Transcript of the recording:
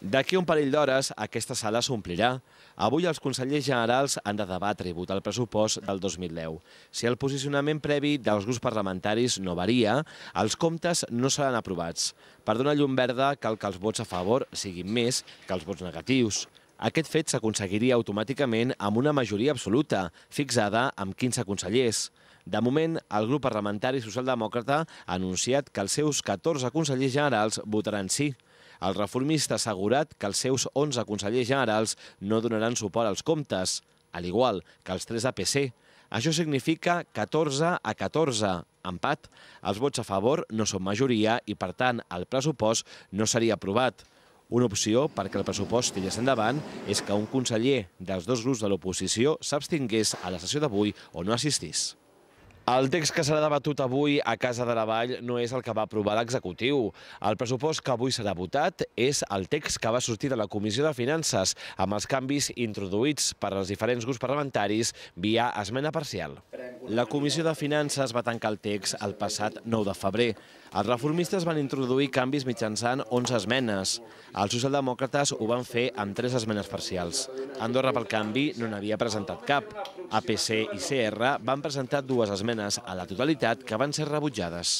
D'aquí un parell d'hores, aquesta sala s'omplirà. Avui els consellers generals han de debatre i votar el pressupost del 2010. Si el posicionament previ dels grups parlamentaris no varia, els comptes no seran aprovats. Per donar llum verda cal que els vots a favor siguin més que els vots negatius. Aquest fet s'aconseguiria automàticament amb una majoria absoluta, fixada amb 15 consellers. De moment, el grup parlamentari socialdemòcrata ha anunciat que els seus 14 consellers generals votaran sí. El reformista ha assegurat que els seus 11 consellers generals no donaran suport als comptes, al igual que els 3 APC. Això significa 14 a 14, empat. Els vots a favor no són majoria i, per tant, el pressupost no seria aprovat. Una opció perquè el pressupost tirés endavant és que un conseller dels dos grups de l'oposició s'abstingués a la sessió d'avui o no assistís. El text que serà debatut avui a Casa de la Vall no és el que va aprovar l'executiu. El pressupost que avui serà votat és el text que va sortir de la Comissió de Finances amb els canvis introduïts per als diferents grups parlamentaris via esmena parcial. La Comissió de Finances va tancar el text el passat 9 de febrer. Els reformistes van introduir canvis mitjançant 11 esmenes. Els socialdemòcrates ho van fer amb 3 esmenes parcials. Andorra pel Canvi no n'havia presentat cap. APC i CR van presentar dues esmenes esmenes a la totalitat que van ser rebutjades.